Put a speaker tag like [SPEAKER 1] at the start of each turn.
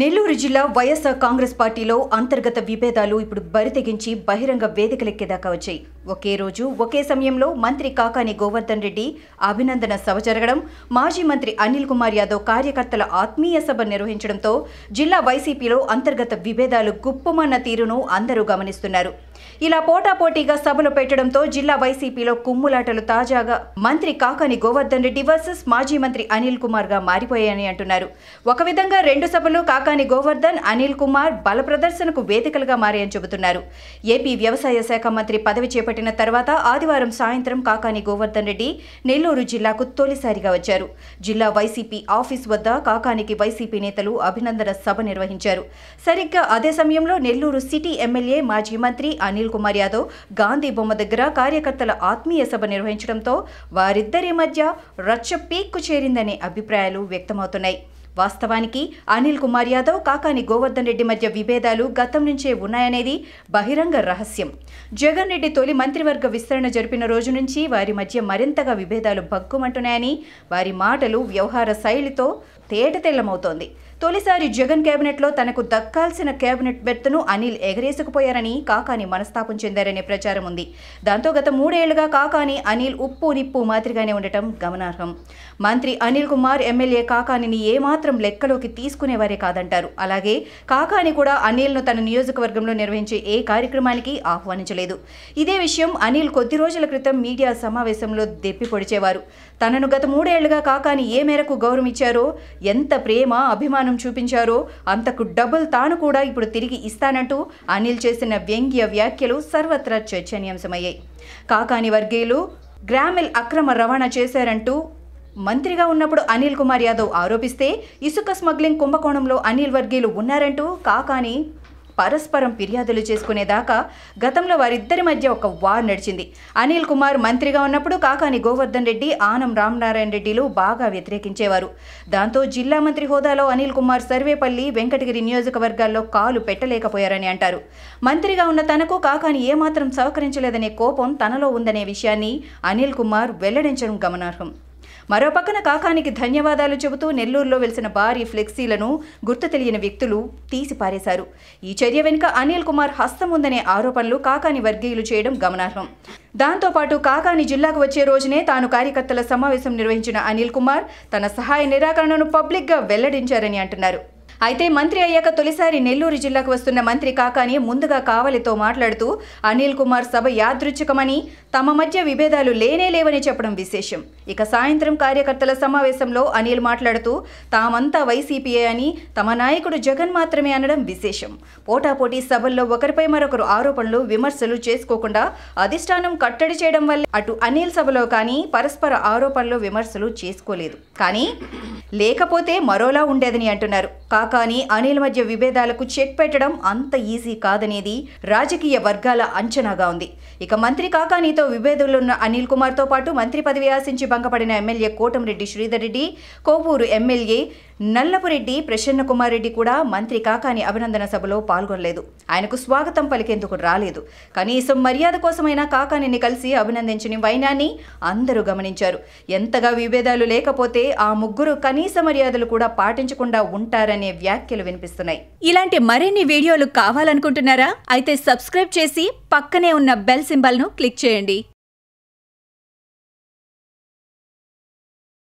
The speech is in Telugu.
[SPEAKER 1] నెల్లూరు జిల్లా వైఎస్సార్ కాంగ్రెస్ పార్టీలో అంతర్గత విభేదాలు ఇప్పుడు బరితెగించి బహిరంగ వేదికలెక్కేదాకా వచ్చాయి ఒకే రోజు ఒకే సమయంలో మంత్రి కాకాని గోవర్ధన్ రెడ్డి అభినందన సభ జరగడం మాజీ మంత్రి అనిల్ కుమార్ యాదవ్ కార్యకర్తల ఆత్మీయ సభ నిర్వహించడంతో జిల్లా వైసీపీలో అంతర్గత విభేదాలు గుప్పమన్న తీరును అందరూ గమనిస్తున్నారు ఇలా పోటాపోటీగా సభలు పెట్టడంతో జిల్లా వైసీపీలో కుమ్ములాటలు తాజాగా మంత్రి కాకాని గోవర్ధన్ రెడ్డి వర్సెస్ మాజీ మంత్రి అనిల్ కుమార్ గా మారిపోయాయని అంటున్నారు ఒక విధంగా రెండు సభలు కాకాని గోవర్ధన్ అనిల్ కుమార్ బల ప్రదర్శనకు వేదికలుగా మారాయని చెబుతున్నారు ఏపీ వ్యవసాయ శాఖ మంత్రి పదవి చేపట్టిన చేపట్టిన తర్వాత ఆదివారం సాయంత్రం కాకాని గోవర్ధన్ రెడ్డి నెల్లూరు జిల్లాకు తొలిసారిగా వచ్చారు జిల్లా వైసీపీ ఆఫీస్ వద్ద కాకానికి వైసీపీ నేతలు అభినందన సభ నిర్వహించారు సరిగ్గా అదే సమయంలో నెల్లూరు సిటీ ఎమ్మెల్యే మాజీ మంత్రి అనిల్ కుమార్ యాదవ్ గాంధీ బొమ్మ దగ్గర కార్యకర్తల ఆత్మీయ సభ నిర్వహించడంతో వారిద్దరి మధ్య రచ్చ పీక్కు చేరిందనే అభిప్రాయాలు వ్యక్తమవుతున్నాయి వాస్తవానికి అనిల్ కుమార్ యాదవ్ కాకాని గోవర్ధన్ రెడ్డి మధ్య విభేదాలు గతం నుంచే ఉన్నాయనేది బహిరంగ రహస్యం జగన్ రెడ్డి తొలి మంత్రివర్గ విస్తరణ జరిపిన రోజు నుంచి వారి మధ్య మరింతగా విభేదాలు భగ్గుమంటున్నాయని వారి మాటలు వ్యవహార శైలితో తేటతెల్లమవుతోంది తొలిసారి జగన్ కేబినెట్లో తనకు దక్కాల్సిన కేబినెట్ బెర్త్ను అనిల్ ఎగరేసుకుపోయారని కాకాని మనస్తాపం చెందారనే ప్రచారం ఉంది దాంతో గత మూడేళ్లుగా కాకాని అనిల్ ఉప్పు నిప్పు మాదిరిగానే ఉండటం గమనార్హం మంత్రి అనిల్ కుమార్ ఎమ్మెల్యే కాకానిని ఏమాత్రం లెక్కలోకి తీసుకునేవారే కాదంటారు అలాగే కాకాని కూడా అనిల్ను తన నియోజకవర్గంలో నిర్వహించే ఏ కార్యక్రమానికి ఆహ్వానించలేదు ఇదే విషయం అనిల్ కొద్ది రోజుల క్రితం మీడియా సమావేశంలో దెప్పి పొడిచేవారు తనను గత మూడేళ్లుగా కాకాని ఏ మేరకు గౌరవించారో ఎంత ప్రేమ అభిమానం అసహనం చూపించారో అంతకు డబుల్ తాను కూడా ఇప్పుడు తిరిగి ఇస్తానంటూ అనిల్ చేసిన వ్యంగ్య వ్యాఖ్యలు సర్వత్రా చర్చనీయాంశమయ్యాయి కాకాని వర్గీయులు గ్రామిల్ అక్రమ రవాణా చేశారంటూ మంత్రిగా ఉన్నప్పుడు అనిల్ కుమార్ యాదవ్ ఆరోపిస్తే ఇసుక స్మగ్లింగ్ కుంభకోణంలో అనిల్ వర్గీయులు ఉన్నారంటూ కాకాని పరస్పరం ఫిర్యాదులు చేసుకునేదాకా గతంలో వారిద్దరి మధ్య ఒక వార్ నడిచింది అనిల్ కుమార్ మంత్రిగా ఉన్నప్పుడు కాకాని గోవర్ధన్ రెడ్డి ఆనం రామనారాయణ రెడ్డిలు బాగా వ్యతిరేకించేవారు దాంతో జిల్లా మంత్రి హోదాలో అనిల్ కుమార్ సర్వేపల్లి వెంకటగిరి నియోజకవర్గాల్లో కాలు పెట్టలేకపోయారని అంటారు మంత్రిగా ఉన్న తనకు కాకాని ఏమాత్రం సహకరించలేదనే కోపం తనలో ఉందనే విషయాన్ని అనిల్ కుమార్ వెల్లడించడం గమనార్హం మరోపక్కన కాకానికి ధన్యవాదాలు చెబుతూ నెల్లూరులో వెలిసిన భారీ ఫ్లెక్సీలను గుర్తు తెలియని వ్యక్తులు తీసి పారేశారు ఈ చర్య వెనుక అనిల్ కుమార్ హస్తం ఉందనే ఆరోపణలు కాకాని వర్గీయులు చేయడం గమనార్హం దాంతోపాటు కాకాని జిల్లాకు వచ్చే రోజునే తాను కార్యకర్తల సమావేశం నిర్వహించిన అనిల్ కుమార్ తన సహాయ నిరాకరణను పబ్లిక్గా వెల్లడించారని అంటున్నారు అయితే మంత్రి అయ్యాక తొలిసారి నెల్లూరు జిల్లాకు వస్తున్న మంత్రి కాకాని ముందుగా కావలితో మాట్లాడుతూ అనిల్ కుమార్ సభ యాదృచ్ఛికమని తమ మధ్య విభేదాలు లేనే లేవని చెప్పడం విశేషం ఇక సాయంత్రం కార్యకర్తల సమావేశంలో అనిల్ మాట్లాడుతూ తామంతా వైసీపీఏ అని తమ నాయకుడు జగన్ మాత్రమే అనడం విశేషం పోటాపోటీ సభల్లో ఒకరిపై మరొకరు ఆరోపణలు విమర్శలు చేసుకోకుండా అధిష్టానం కట్టడి చేయడం వల్ల అటు అనిల్ సభలో కానీ పరస్పర ఆరోపణలు విమర్శలు చేసుకోలేదు కానీ లేకపోతే మరోలా ఉండేదని అంటున్నారు కాక కానీ అనిల్ మధ్య విభేదాలకు చెక్ పెట్టడం అంత ఈజీ కాదనేది రాజకీయ వర్గాల అంచనాగా ఉంది ఇక మంత్రి కాకానీతో విభేదులున్న అనిల్ కుమార్తో పాటు మంత్రి పదవి ఆశించి భంగపడిన ఎమ్మెల్యే కోటంరెడ్డి శ్రీధర్ రెడ్డి కోవూరు ఎమ్మెల్యే నల్లపురెడ్డి ప్రసన్న కుమార్ రెడ్డి కూడా మంత్రి కాకాని అభినందన సభలో పాల్గొనలేదు ఆయనకు స్వాగతం పలికేందుకు రాలేదు కనీసం మర్యాద కోసమైనా కాకానిని కలిసి అభినందించని వైనాన్ని అందరూ గమనించారు ఎంతగా విభేదాలు లేకపోతే ఆ ముగ్గురు కనీస మర్యాదలు కూడా పాటించకుండా ఉంటారనే వ్యాఖ్యలు వినిపిస్తున్నాయి ఇలాంటి మరిన్ని వీడియోలు కావాలనుకుంటున్నారా అయితే సబ్స్క్రైబ్ చేసి పక్కనే ఉన్న బెల్ సింబల్ను క్లిక్ చేయండి